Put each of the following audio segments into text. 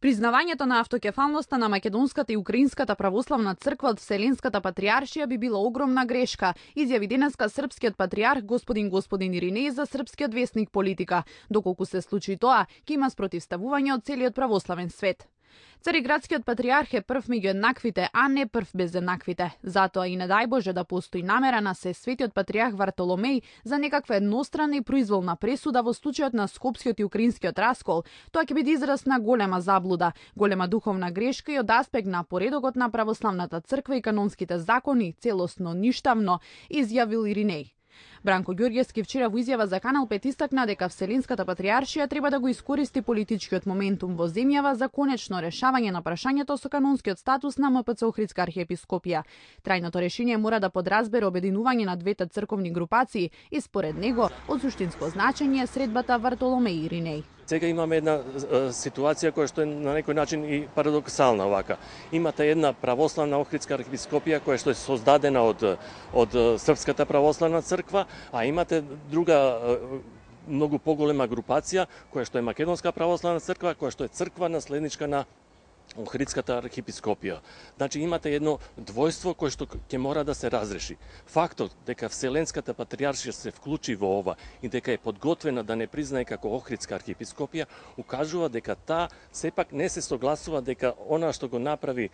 Признавањето на автокефалноста на македонската и украинската православна црква од Вселенската патриаршија би била огромна грешка, изјави денеска српскиот патриарх господин господин Иринеј за српскиот вестник Политика. Доколку се случи тоа, ќе има спротивставување од целиот православен свет. Цариградскиот патриарх е прв меѓу еднаквите, а не прв без еднаквите. Затоа и не дај Боже да постои намера на се светиот патриарх Вартоломеј за некаква еднострана и произволна пресуда во случајот на скопскиот и украинскиот раскол. Тоа ќе биде израз на голема заблуда, голема духовна грешка и од аспект на поредокот на православната црква и канонските закони целосно ништавно, изјавил Иринеј. Бранко Ѓурѓевски вчера во изјава за Канал 5 истакна дека Вселенската патриаршија треба да го искористи политичкиот моментум во земјава за конечно решавање на прашањето со канонскиот статус на МПЦ Охридска архиепископија. Трајното решение мора да подразбере обединување на двете црковни групации и според него од суштинско значење средбата средбата Вартоломеј Риней. Сега имаме една ситуација која што е на некој начин и парадоксална вака. Имате една православна Охридска архиепископија која што е создадена од од Српската православна црква А имате друга многу поголема групација, која што е Македонска православна црква, која што е црква наследничка на Охридската архиепископија. Значи имате едно двојство кое што ќе мора да се разреши. Фактот дека Вселенската патриаршија се вклучи во ова и дека е подготвена да не признае како Охридска архиепископија, укажува дека та сепак не се согласува дека она што го направи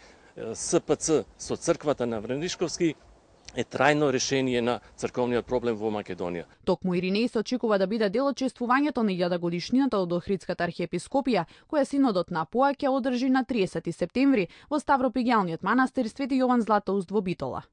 СПЦ со црквата на Врнишковски е трајно решение на црковниот проблем во Македонија. Токму Иринеј се очекува да биде дел од чествувањето на 1000 годишнината од Охридската архиепископија, која синодот на Поа ќе одржи на 30 септември во Ставропигиалниот манастир Свети Јован Златоуст во Битола.